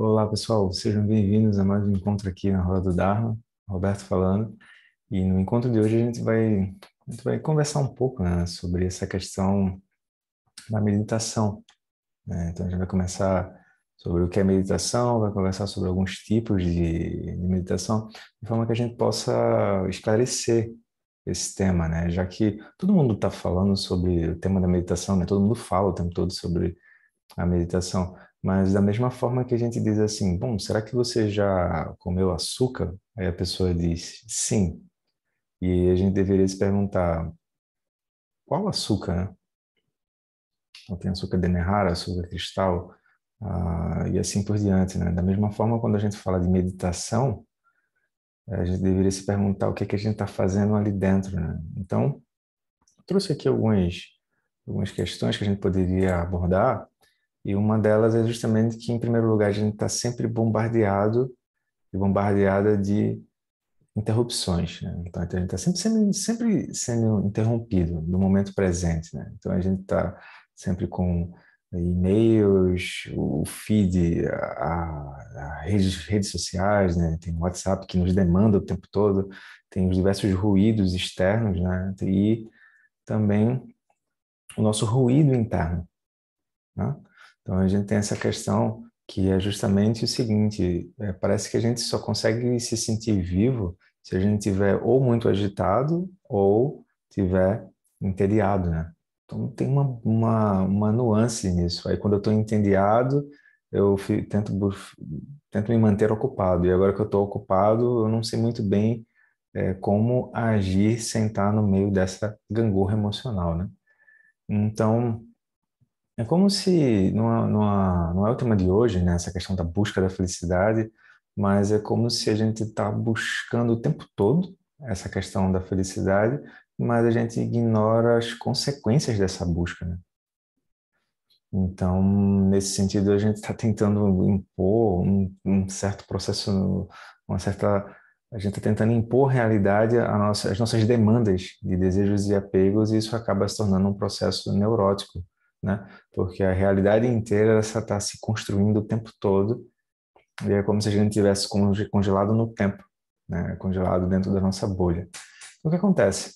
Olá, pessoal, sejam bem-vindos a mais um encontro aqui na Roda do Dharma, Roberto falando. E no encontro de hoje a gente vai, a gente vai conversar um pouco né, sobre essa questão da meditação. Né? Então a gente vai começar sobre o que é meditação, vai conversar sobre alguns tipos de, de meditação, de forma que a gente possa esclarecer esse tema, né? Já que todo mundo está falando sobre o tema da meditação, né? Todo mundo fala o tempo todo sobre a meditação, mas da mesma forma que a gente diz assim, bom, será que você já comeu açúcar? Aí a pessoa diz, sim. E a gente deveria se perguntar, qual açúcar, né? Então, tem açúcar demerara, açúcar cristal, ah, e assim por diante, né? Da mesma forma, quando a gente fala de meditação, a gente deveria se perguntar o que, é que a gente está fazendo ali dentro, né? Então, trouxe aqui algumas, algumas questões que a gente poderia abordar, e uma delas é justamente que, em primeiro lugar, a gente está sempre bombardeado e bombardeada de interrupções. Né? Então, a gente está sempre, sempre, sempre, sendo interrompido no momento presente. Né? Então, a gente está sempre com e-mails, o feed, as redes, redes sociais, né? tem o WhatsApp que nos demanda o tempo todo, tem os diversos ruídos externos né? e também o nosso ruído interno. Né? Então a gente tem essa questão que é justamente o seguinte: é, parece que a gente só consegue se sentir vivo se a gente tiver ou muito agitado ou tiver entediado, né? Então tem uma, uma, uma nuance nisso. Aí quando eu estou entediado, eu fico, tento tento me manter ocupado. E agora que eu estou ocupado, eu não sei muito bem é, como agir sem estar no meio dessa gangorra emocional, né? Então, é como se, numa, numa, não é o tema de hoje, né, essa questão da busca da felicidade, mas é como se a gente está buscando o tempo todo essa questão da felicidade, mas a gente ignora as consequências dessa busca. Né? Então, nesse sentido, a gente está tentando impor um, um, certo processo, uma certa. A gente está tentando impor realidade nossa, às nossas demandas de desejos e apegos, e isso acaba se tornando um processo neurótico né? Porque a realidade inteira está se construindo o tempo todo e é como se a gente tivesse congelado no tempo, né? Congelado dentro da nossa bolha. O que acontece?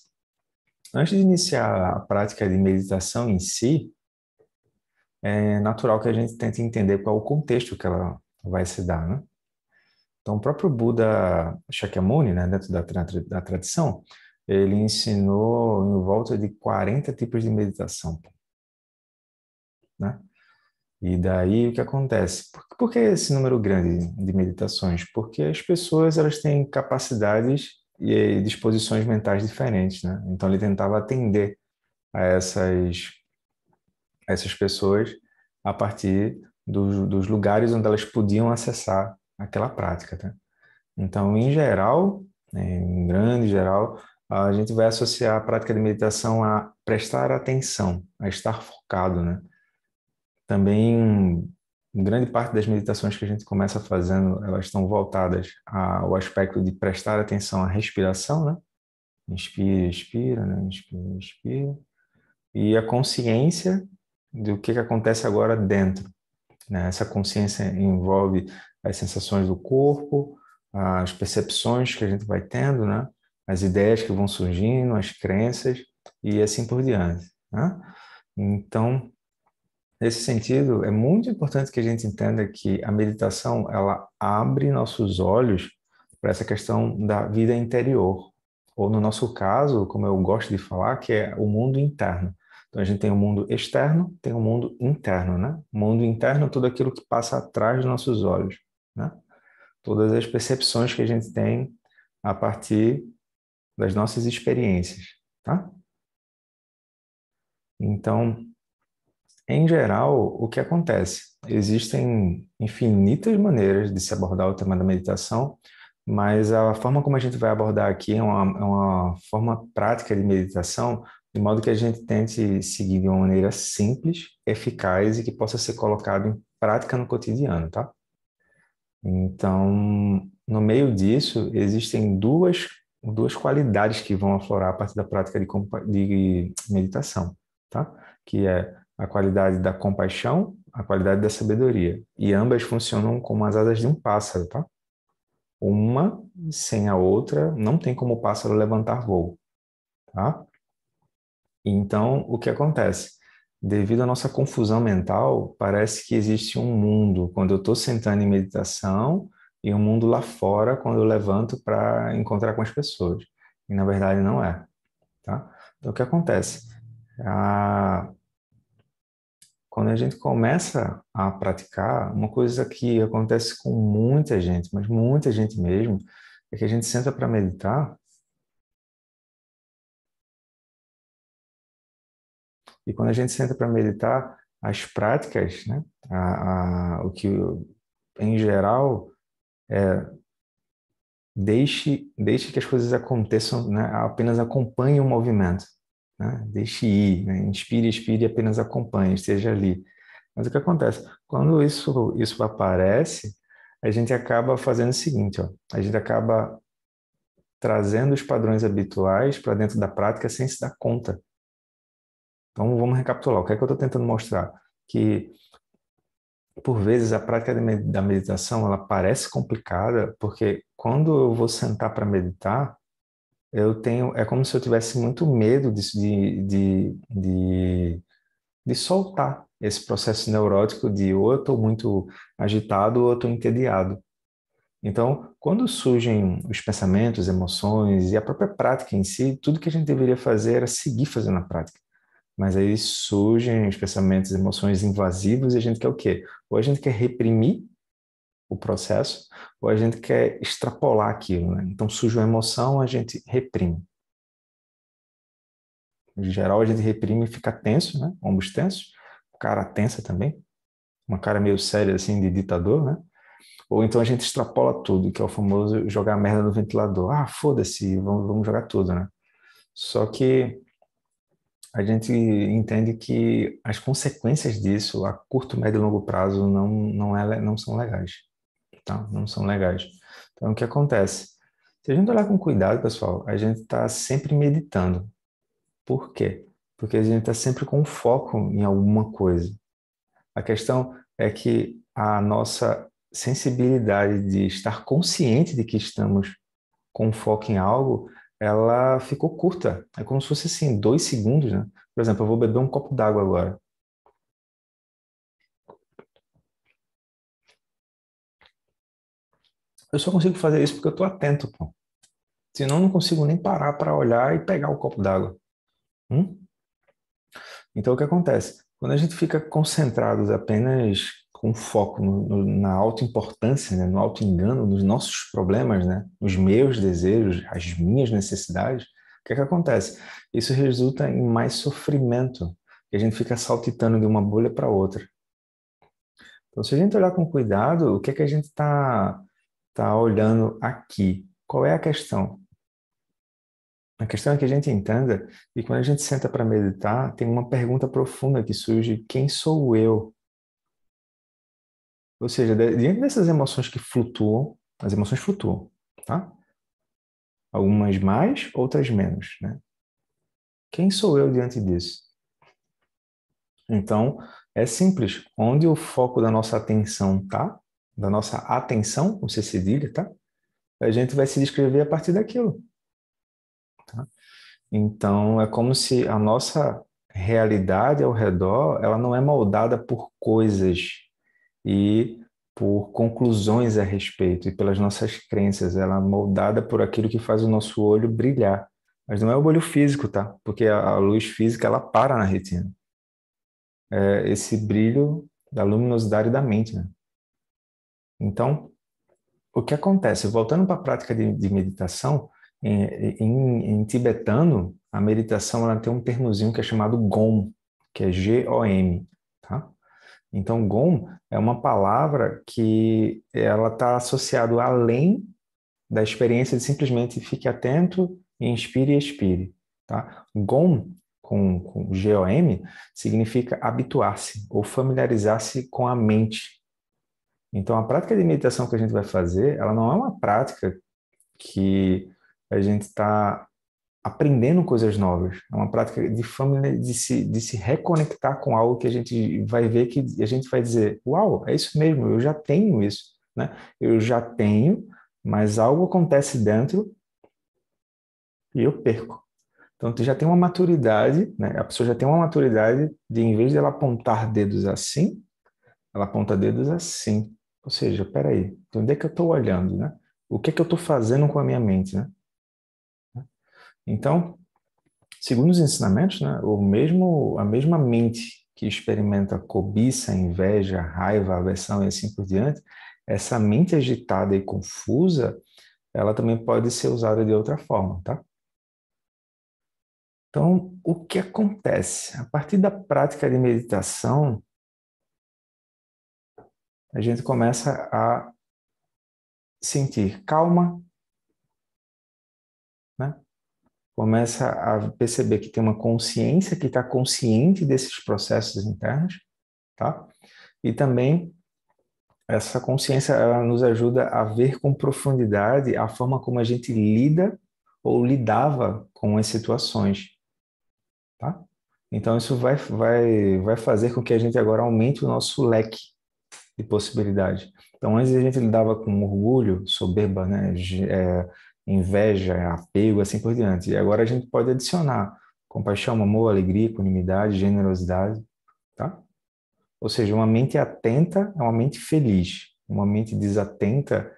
Antes de iniciar a prática de meditação em si, é natural que a gente tente entender qual o contexto que ela vai se dar, né? Então, o próprio Buda Shakyamuni, né, dentro da, da tradição, ele ensinou em volta de 40 tipos de meditação né? E daí o que acontece? Por, por que esse número grande de meditações? Porque as pessoas elas têm capacidades e disposições mentais diferentes, né? Então ele tentava atender a essas essas pessoas a partir dos, dos lugares onde elas podiam acessar aquela prática, tá? Então, em geral, né, em grande geral, a gente vai associar a prática de meditação a prestar atenção, a estar focado, né? também grande parte das meditações que a gente começa fazendo, elas estão voltadas ao aspecto de prestar atenção à respiração, né? Inspira, expira, né? Inspira, expira. E a consciência do que, que acontece agora dentro. Né? Essa consciência envolve as sensações do corpo, as percepções que a gente vai tendo, né? as ideias que vão surgindo, as crenças e assim por diante. Né? Então, Nesse sentido, é muito importante que a gente entenda que a meditação ela abre nossos olhos para essa questão da vida interior, ou no nosso caso, como eu gosto de falar, que é o mundo interno. Então a gente tem o um mundo externo, tem o um mundo interno, né? O mundo interno é tudo aquilo que passa atrás dos nossos olhos, né? Todas as percepções que a gente tem a partir das nossas experiências, tá? Então, em geral, o que acontece? Existem infinitas maneiras de se abordar o tema da meditação, mas a forma como a gente vai abordar aqui é uma, é uma forma prática de meditação, de modo que a gente tente seguir de uma maneira simples, eficaz e que possa ser colocado em prática no cotidiano, tá? Então, no meio disso, existem duas, duas qualidades que vão aflorar a partir da prática de, de meditação, tá? Que é a qualidade da compaixão, a qualidade da sabedoria. E ambas funcionam como as asas de um pássaro, tá? Uma sem a outra não tem como o pássaro levantar voo, tá? Então, o que acontece? Devido à nossa confusão mental, parece que existe um mundo quando eu estou sentando em meditação e um mundo lá fora quando eu levanto para encontrar com as pessoas. E na verdade não é, tá? Então, o que acontece? A ah, quando a gente começa a praticar, uma coisa que acontece com muita gente, mas muita gente mesmo, é que a gente senta para meditar E quando a gente senta para meditar, as práticas, né? A, a, o que em geral é, deixe, deixe que as coisas aconteçam, né? apenas acompanhe o movimento. Né? Deixe ir, né? inspire, expire, apenas acompanhe, esteja ali. Mas o que acontece? Quando isso, isso aparece, a gente acaba fazendo o seguinte, ó, a gente acaba trazendo os padrões habituais para dentro da prática sem se dar conta. Então, vamos recapitular. O que é que eu estou tentando mostrar? Que, por vezes, a prática da meditação ela parece complicada, porque quando eu vou sentar para meditar, eu tenho, é como se eu tivesse muito medo de, de, de, de soltar esse processo neurótico de ou eu estou muito agitado ou eu estou entediado. Então, quando surgem os pensamentos, emoções e a própria prática em si, tudo que a gente deveria fazer era seguir fazendo a prática. Mas aí surgem os pensamentos, emoções invasivos e a gente quer o quê? Ou a gente quer reprimir o processo, ou a gente quer extrapolar aquilo. Né? Então, surge uma emoção, a gente reprime. Em geral, a gente reprime e fica tenso, né? ombros tensos, cara tensa também, uma cara meio séria, assim, de ditador, né? Ou então a gente extrapola tudo, que é o famoso jogar merda no ventilador. Ah, foda-se, vamos, vamos jogar tudo, né? Só que a gente entende que as consequências disso a curto, médio e longo prazo não, não, é, não são legais tá? Não são legais. Então, o que acontece? Se a gente olhar com cuidado, pessoal, a gente está sempre meditando. Por quê? Porque a gente está sempre com foco em alguma coisa. A questão é que a nossa sensibilidade de estar consciente de que estamos com foco em algo, ela ficou curta. É como se fosse assim, dois segundos, né? Por exemplo, eu vou beber um copo d'água agora. Eu só consigo fazer isso porque eu estou atento, pô. Senão eu não consigo nem parar para olhar e pegar o copo d'água. Hum? Então o que acontece? Quando a gente fica concentrados apenas com foco no, no, na alta importância, né? no alto engano, nos nossos problemas, né? nos meus desejos, as minhas necessidades, o que, é que acontece? Isso resulta em mais sofrimento, que a gente fica saltitando de uma bolha para outra. Então, se a gente olhar com cuidado, o que é que a gente está está olhando aqui. Qual é a questão? A questão é que a gente entenda e quando a gente senta para meditar, tem uma pergunta profunda que surge: quem sou eu? Ou seja, diante dessas emoções que flutuam, as emoções flutuam, tá? Algumas mais, outras menos, né? Quem sou eu diante disso? Então, é simples. Onde o foco da nossa atenção tá, da nossa atenção, com C cedilha, tá? A gente vai se descrever a partir daquilo. Tá? Então, é como se a nossa realidade ao redor, ela não é moldada por coisas e por conclusões a respeito e pelas nossas crenças, ela é moldada por aquilo que faz o nosso olho brilhar. Mas não é o olho físico, tá? Porque a luz física, ela para na retina. É esse brilho da luminosidade da mente, né? Então, o que acontece? Voltando para a prática de, de meditação, em, em, em, tibetano, a meditação ela tem um termozinho que é chamado GOM, que é G-O-M, tá? Então, GOM é uma palavra que ela está associada além da experiência de simplesmente fique atento, inspire e expire, tá? GOM, com, com G-O-M, significa habituar-se ou familiarizar-se com a mente, então, a prática de meditação que a gente vai fazer, ela não é uma prática que a gente está aprendendo coisas novas. É uma prática de família, de se, de se reconectar com algo que a gente vai ver que a gente vai dizer, uau, é isso mesmo, eu já tenho isso, né? Eu já tenho, mas algo acontece dentro e eu perco. Então, tu já tem uma maturidade, né? A pessoa já tem uma maturidade de, em vez dela apontar dedos assim, ela aponta dedos assim. Ou seja, peraí, de onde é que eu estou olhando, né? O que é que eu estou fazendo com a minha mente, né? Então, segundo os ensinamentos, né, o mesmo, a mesma mente que experimenta cobiça, inveja, raiva, aversão e assim por diante, essa mente agitada e confusa, ela também pode ser usada de outra forma, tá? Então, o que acontece? A partir da prática de meditação, a gente começa a sentir calma, né? começa a perceber que tem uma consciência que está consciente desses processos internos, tá? E também essa consciência ela nos ajuda a ver com profundidade a forma como a gente lida ou lidava com as situações, tá? Então isso vai vai vai fazer com que a gente agora aumente o nosso leque e possibilidade. Então, antes a gente lidava com orgulho, soberba, né? É, inveja, apego, assim por diante. E agora a gente pode adicionar compaixão, amor, alegria, equanimidade, generosidade, tá? Ou seja, uma mente atenta é uma mente feliz, uma mente desatenta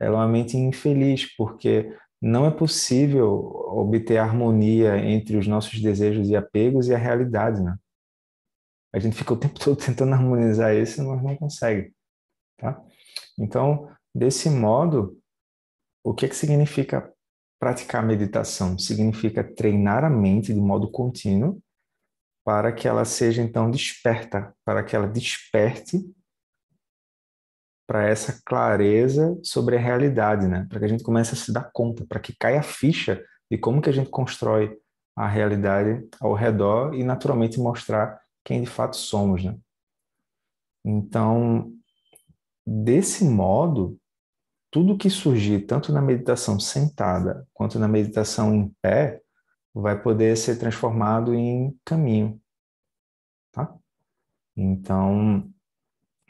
é uma mente infeliz, porque não é possível obter harmonia entre os nossos desejos e apegos e a realidade, né? A gente fica o tempo todo tentando harmonizar isso, mas não consegue, tá? Então, desse modo, o que, é que significa praticar meditação? Significa treinar a mente de modo contínuo para que ela seja então desperta, para que ela desperte para essa clareza sobre a realidade, né? Para que a gente comece a se dar conta, para que caia a ficha de como que a gente constrói a realidade ao redor e naturalmente mostrar quem de fato somos, né? Então, desse modo, tudo que surgir, tanto na meditação sentada quanto na meditação em pé, vai poder ser transformado em caminho, tá? Então,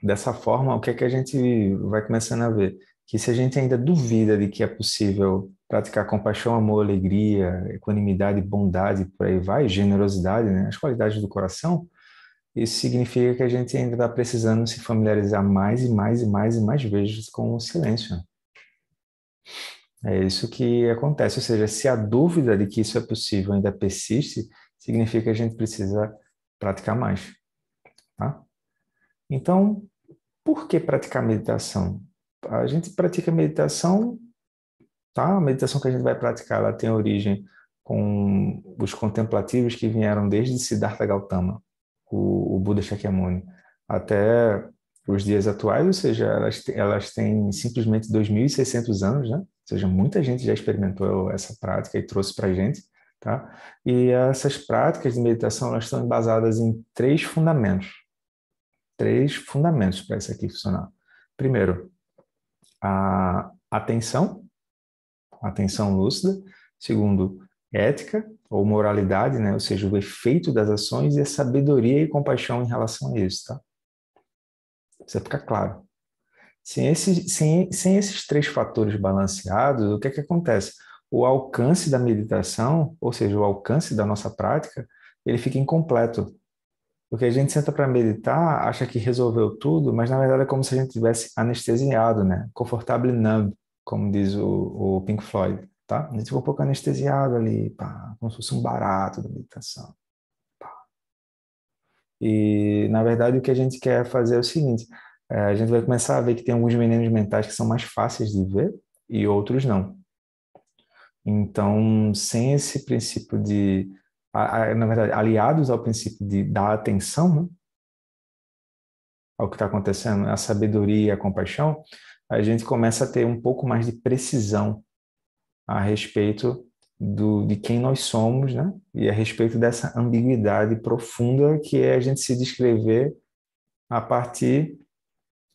dessa forma, o que é que a gente vai começando a ver? Que se a gente ainda duvida de que é possível praticar compaixão, amor, alegria, equanimidade, bondade, por aí vai, generosidade, né? as qualidades do coração, isso significa que a gente ainda está precisando se familiarizar mais e mais e mais e mais vezes com o silêncio. É isso que acontece. Ou seja, se a dúvida de que isso é possível ainda persiste, significa que a gente precisa praticar mais. Tá? Então, por que praticar meditação? A gente pratica meditação, tá? A meditação que a gente vai praticar, ela tem origem com os contemplativos que vieram desde Siddhartha Gautama o, o Buda Shakyamuni, até os dias atuais, ou seja, elas, elas têm simplesmente 2.600 anos, né? Ou seja, muita gente já experimentou essa prática e trouxe para a gente, tá? E essas práticas de meditação, elas estão embasadas em três fundamentos. Três fundamentos para isso aqui funcionar. Primeiro, a atenção, atenção lúcida. Segundo, ética ou moralidade, né? ou seja, o efeito das ações, e a sabedoria e compaixão em relação a isso. Tá? Precisa ficar claro. Sem, esses, sem, sem esses três fatores balanceados, o que é que acontece? O alcance da meditação, ou seja, o alcance da nossa prática, ele fica incompleto. Porque a gente senta para meditar, acha que resolveu tudo, mas na verdade é como se a gente tivesse anestesiado, né? Confortable numb, como diz o, o Pink Floyd tá? A gente ficou um pouco anestesiado ali, pá, como se fosse um barato da meditação. Pá. E, na verdade, o que a gente quer fazer é o seguinte, é, a gente vai começar a ver que tem alguns venenos mentais que são mais fáceis de ver e outros não. Então, sem esse princípio de, na verdade, aliados ao princípio de dar atenção né, ao que está acontecendo, a sabedoria, a compaixão, a gente começa a ter um pouco mais de precisão a respeito do, de quem nós somos, né? E a respeito dessa ambiguidade profunda que é a gente se descrever a partir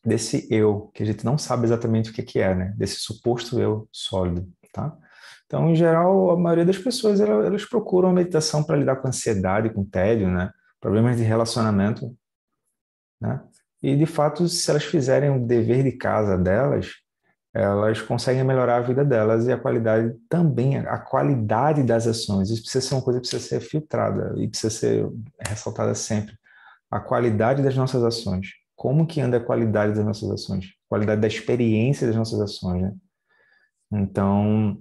desse eu, que a gente não sabe exatamente o que, que é, né? Desse suposto eu sólido, tá? Então, em geral, a maioria das pessoas elas, elas procuram a meditação para lidar com ansiedade, com tédio, né? Problemas de relacionamento, né? E de fato, se elas fizerem o dever de casa delas, elas conseguem melhorar a vida delas e a qualidade também, a qualidade das ações. Isso precisa ser uma coisa que precisa ser filtrada e precisa ser ressaltada sempre. A qualidade das nossas ações. Como que anda a qualidade das nossas ações? Qualidade da experiência das nossas ações, né? Então,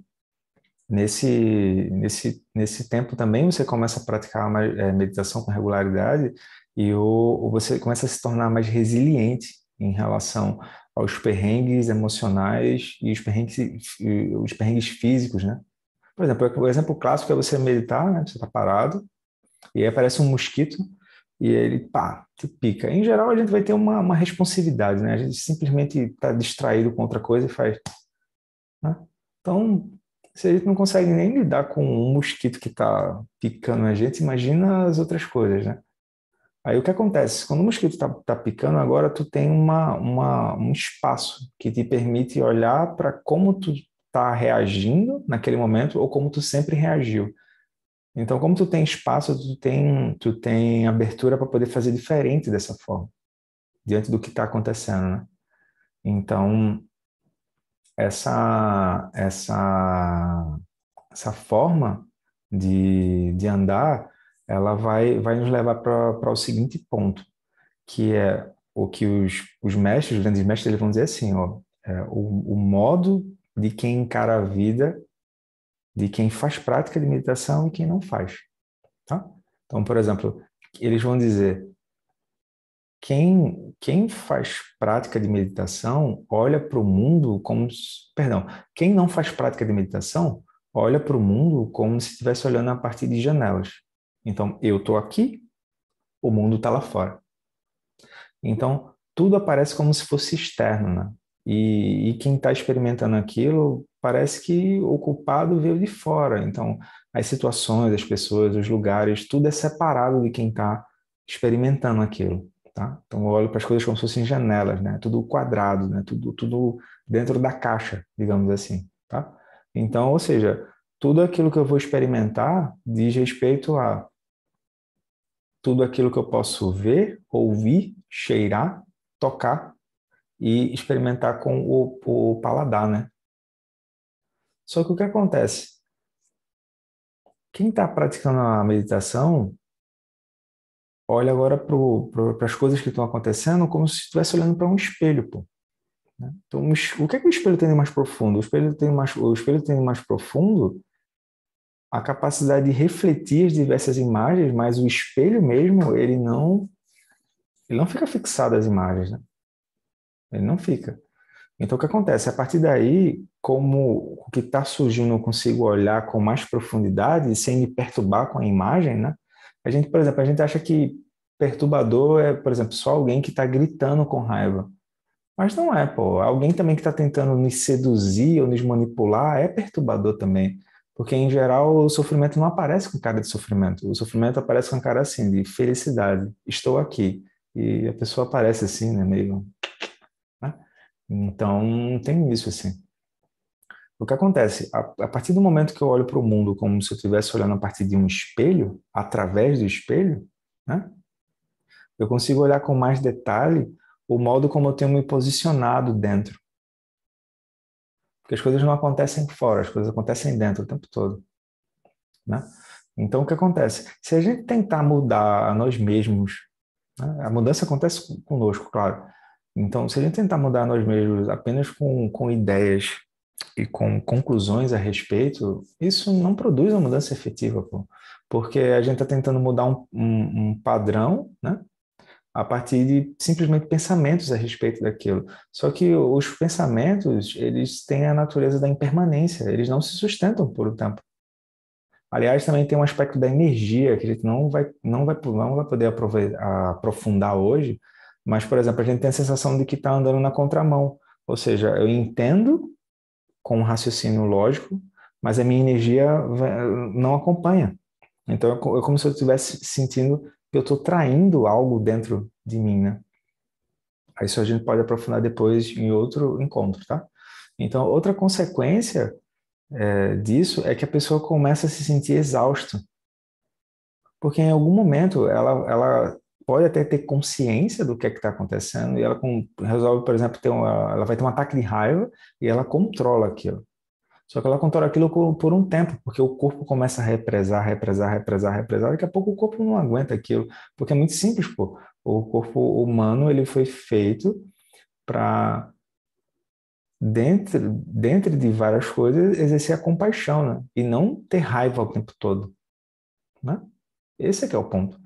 nesse, nesse, nesse tempo também você começa a praticar é, meditação com regularidade e o, você começa a se tornar mais resiliente em relação aos perrengues emocionais e os perrengues, e os perrengues físicos, né? Por exemplo, é o exemplo clássico é você meditar, né? Você está parado e aí aparece um mosquito e ele, pá, te pica. Em geral, a gente vai ter uma, uma responsividade, né? A gente simplesmente está distraído com outra coisa e faz... Né? Então, se a gente não consegue nem lidar com um mosquito que está picando a gente, imagina as outras coisas, né? Aí o que acontece? Quando o mosquito está tá picando, agora tu tem uma, uma, um espaço que te permite olhar para como tu está reagindo naquele momento ou como tu sempre reagiu. Então, como tu tem espaço, tu tem, tu tem abertura para poder fazer diferente dessa forma, diante do que está acontecendo, né? Então, essa, essa, essa forma de, de andar ela vai, vai nos levar para o seguinte ponto, que é o que os, os mestres, os grandes mestres, eles vão dizer assim, ó, é, o, o modo de quem encara a vida, de quem faz prática de meditação e quem não faz. Tá? Então, por exemplo, eles vão dizer, quem, quem faz prática de meditação olha para o mundo como, perdão, quem não faz prática de meditação olha para o mundo como se estivesse olhando a partir de janelas. Então, eu estou aqui, o mundo está lá fora. Então, tudo aparece como se fosse externo, né? E, e quem está experimentando aquilo parece que o culpado veio de fora. Então, as situações, as pessoas, os lugares, tudo é separado de quem está experimentando aquilo. Tá? Então, eu olho para as coisas como se fossem janelas, né? Tudo quadrado, né? Tudo, tudo dentro da caixa, digamos assim, tá? Então, ou seja, tudo aquilo que eu vou experimentar diz respeito a tudo aquilo que eu posso ver, ouvir, cheirar, tocar e experimentar com o, o paladar, né? Só que o que acontece? Quem está praticando a meditação olha agora para as coisas que estão acontecendo como se estivesse olhando para um espelho, pô. Né? Então, o que é que o espelho tem de mais profundo? O espelho tem mais, o espelho tem mais profundo a capacidade de refletir as diversas imagens, mas o espelho mesmo, ele não ele não fica fixado às imagens, né? Ele não fica. Então, o que acontece? A partir daí, como o que está surgindo eu consigo olhar com mais profundidade, sem me perturbar com a imagem, né? A gente, por exemplo, a gente acha que perturbador é, por exemplo, só alguém que está gritando com raiva. Mas não é, pô. Alguém também que está tentando nos seduzir ou nos manipular é perturbador também. Porque, em geral, o sofrimento não aparece com cara de sofrimento. O sofrimento aparece com cara assim, de felicidade. Estou aqui. E a pessoa aparece assim, né? Meio. Né? Então, tem isso, assim. O que acontece? A, a partir do momento que eu olho para o mundo como se eu estivesse olhando a partir de um espelho, através do espelho, né? Eu consigo olhar com mais detalhe o modo como eu tenho me posicionado dentro porque as coisas não acontecem fora, as coisas acontecem dentro o tempo todo. Né? Então, o que acontece? Se a gente tentar mudar a nós mesmos, né? a mudança acontece conosco, claro. Então, se a gente tentar mudar a nós mesmos apenas com, com ideias e com conclusões a respeito, isso não produz uma mudança efetiva, pô. porque a gente está tentando mudar um, um, um padrão, né? a partir de simplesmente pensamentos a respeito daquilo. Só que os pensamentos, eles têm a natureza da impermanência, eles não se sustentam por um tempo. Aliás, também tem um aspecto da energia que a gente não vai, não vai, não vai poder aprofundar hoje, mas, por exemplo, a gente tem a sensação de que está andando na contramão. Ou seja, eu entendo com um raciocínio lógico, mas a minha energia não acompanha. Então, é, é como se eu estivesse sentindo eu estou traindo algo dentro de mim, né? Isso a gente pode aprofundar depois em outro encontro, tá? Então, outra consequência é, disso é que a pessoa começa a se sentir exausta. Porque em algum momento ela, ela pode até ter consciência do que é que está acontecendo e ela com, resolve, por exemplo, ter uma, ela vai ter um ataque de raiva e ela controla aquilo. Só que ela controla aquilo por um tempo, porque o corpo começa a represar, represar, represar, represar. Daqui a pouco o corpo não aguenta aquilo, porque é muito simples, pô. O corpo humano ele foi feito para dentro dentro de várias coisas exercer a compaixão, né? E não ter raiva o tempo todo, né? Esse é que é o ponto.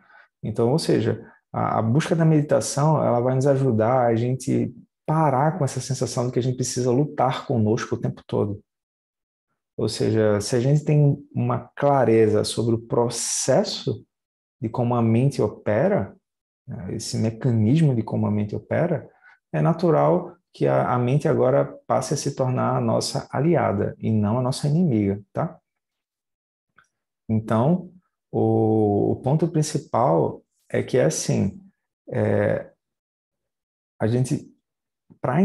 Então, ou seja, a, a busca da meditação ela vai nos ajudar a gente parar com essa sensação de que a gente precisa lutar conosco o tempo todo. Ou seja, se a gente tem uma clareza sobre o processo de como a mente opera, né, esse mecanismo de como a mente opera, é natural que a, a mente agora passe a se tornar a nossa aliada e não a nossa inimiga, tá? Então, o, o ponto principal é que é assim, é, a gente para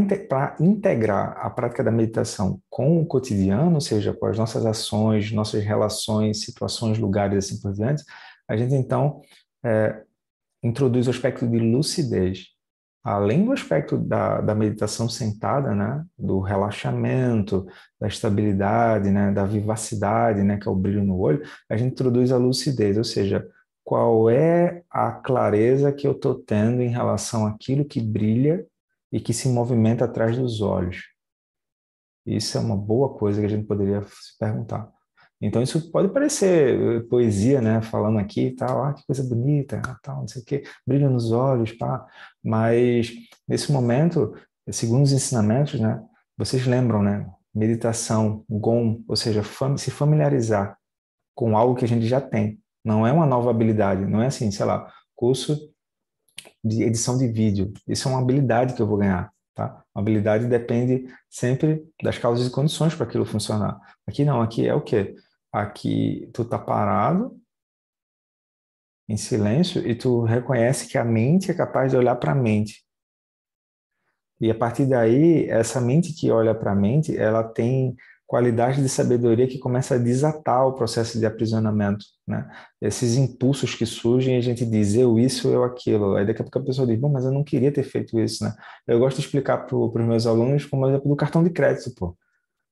integrar a prática da meditação com o cotidiano, ou seja, com as nossas ações, nossas relações, situações, lugares assim por diante, a gente então é, introduz o aspecto de lucidez. Além do aspecto da, da meditação sentada, né, do relaxamento, da estabilidade, né, da vivacidade, né, que é o brilho no olho, a gente introduz a lucidez, ou seja, qual é a clareza que eu estou tendo em relação àquilo que brilha e que se movimenta atrás dos olhos. Isso é uma boa coisa que a gente poderia se perguntar. Então isso pode parecer eh, poesia, né? Falando aqui e tá, tal, ah, que coisa bonita, tal, não sei o quê, brilho nos olhos, pá. Mas nesse momento, segundo os ensinamentos, né? Vocês lembram, né? Meditação, gom, ou seja, fam se familiarizar com algo que a gente já tem. Não é uma nova habilidade, não é assim, sei lá, curso de edição de vídeo. Isso é uma habilidade que eu vou ganhar. Tá? habilidade depende sempre das causas e condições para aquilo funcionar. Aqui não, aqui é o quê? Aqui tu tá parado, em silêncio, e tu reconhece que a mente é capaz de olhar para a mente. E a partir daí, essa mente que olha para a mente, ela tem qualidade de sabedoria que começa a desatar o processo de aprisionamento, né? Esses impulsos que surgem, a gente diz eu isso, eu aquilo. Aí daqui a pouco a pessoa diz, bom, mas eu não queria ter feito isso, né? Eu gosto de explicar para os meus alunos como exemplo do cartão de crédito, pô.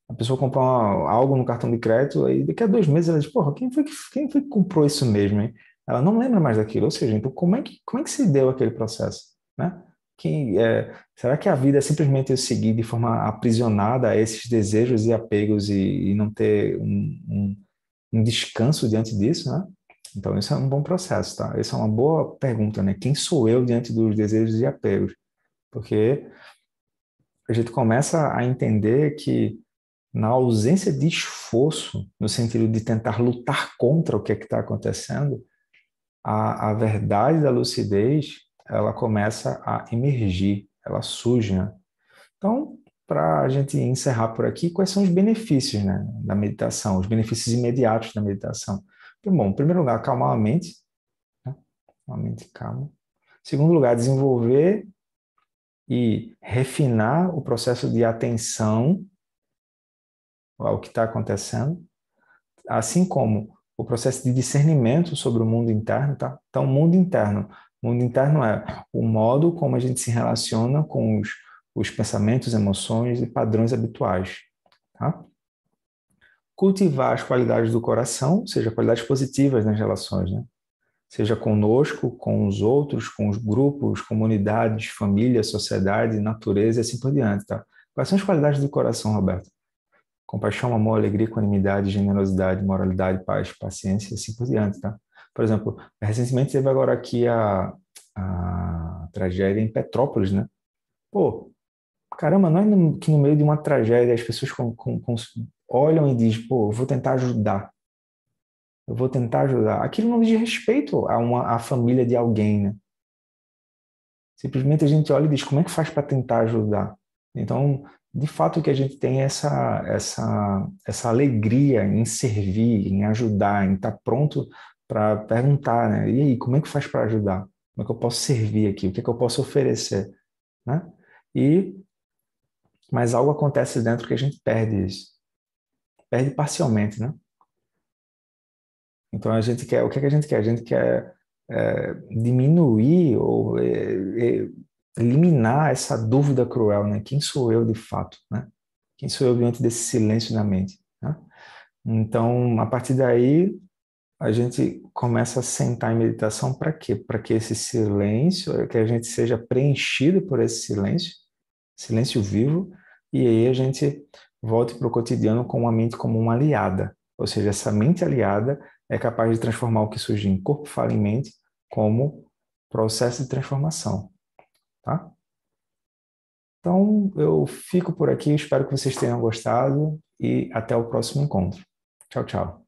A pessoa compra uma, algo no cartão de crédito, aí daqui a dois meses ela diz, porra, quem foi que, quem foi que comprou isso mesmo, hein? Ela não lembra mais daquilo. Ou seja, então, como é que como é que se deu aquele processo, né? que é, será que a vida é simplesmente eu seguir de forma aprisionada a esses desejos e apegos e, e não ter um, um, um, descanso diante disso, né? Então, isso é um bom processo, tá? Essa é uma boa pergunta, né? Quem sou eu diante dos desejos e apegos? Porque a gente começa a entender que na ausência de esforço, no sentido de tentar lutar contra o que é está acontecendo, a, a verdade da lucidez ela começa a emergir, ela surge. Né? Então, para a gente encerrar por aqui, quais são os benefícios né, da meditação, os benefícios imediatos da meditação? Bom, em primeiro lugar, acalmar a mente, né? uma mente calma. Em segundo lugar, desenvolver e refinar o processo de atenção ao que está acontecendo, assim como o processo de discernimento sobre o mundo interno, tá? Então, o mundo interno Mundo interno é o modo como a gente se relaciona com os, os pensamentos, emoções e padrões habituais. Tá? Cultivar as qualidades do coração, ou seja, qualidades positivas nas relações, né? seja conosco, com os outros, com os grupos, comunidades, família, sociedade, natureza e assim por diante. Tá? Quais são as qualidades do coração, Roberto? Compaixão, amor, alegria, equanimidade, generosidade, moralidade, paz, paciência e assim por diante. Tá? Por exemplo, recentemente teve agora aqui a, a tragédia em Petrópolis, né? Pô, caramba, não é no, que no meio de uma tragédia as pessoas com, com, com, olham e dizem, pô, eu vou tentar ajudar. Eu vou tentar ajudar. Aquilo não diz respeito a uma a família de alguém, né? Simplesmente a gente olha e diz, como é que faz para tentar ajudar? Então, de fato que a gente tem é essa essa essa alegria em servir, em ajudar, em estar tá pronto para perguntar, né? E aí, como é que faz para ajudar? Como é que eu posso servir aqui? O que é que eu posso oferecer? Né? E mas algo acontece dentro que a gente perde isso, perde parcialmente, né? Então a gente quer, o que é que a gente quer? A gente quer é, diminuir ou é, é eliminar essa dúvida cruel, né? Quem sou eu de fato, né? Quem sou eu diante desse silêncio na mente? Né? Então, a partir daí, a gente começa a sentar em meditação para quê? Para que esse silêncio, é que a gente seja preenchido por esse silêncio, silêncio vivo, e aí a gente volte para o cotidiano com a mente como uma aliada. Ou seja, essa mente aliada é capaz de transformar o que surge em corpo, fala e mente como processo de transformação. Tá? Então, eu fico por aqui, espero que vocês tenham gostado e até o próximo encontro. Tchau, tchau.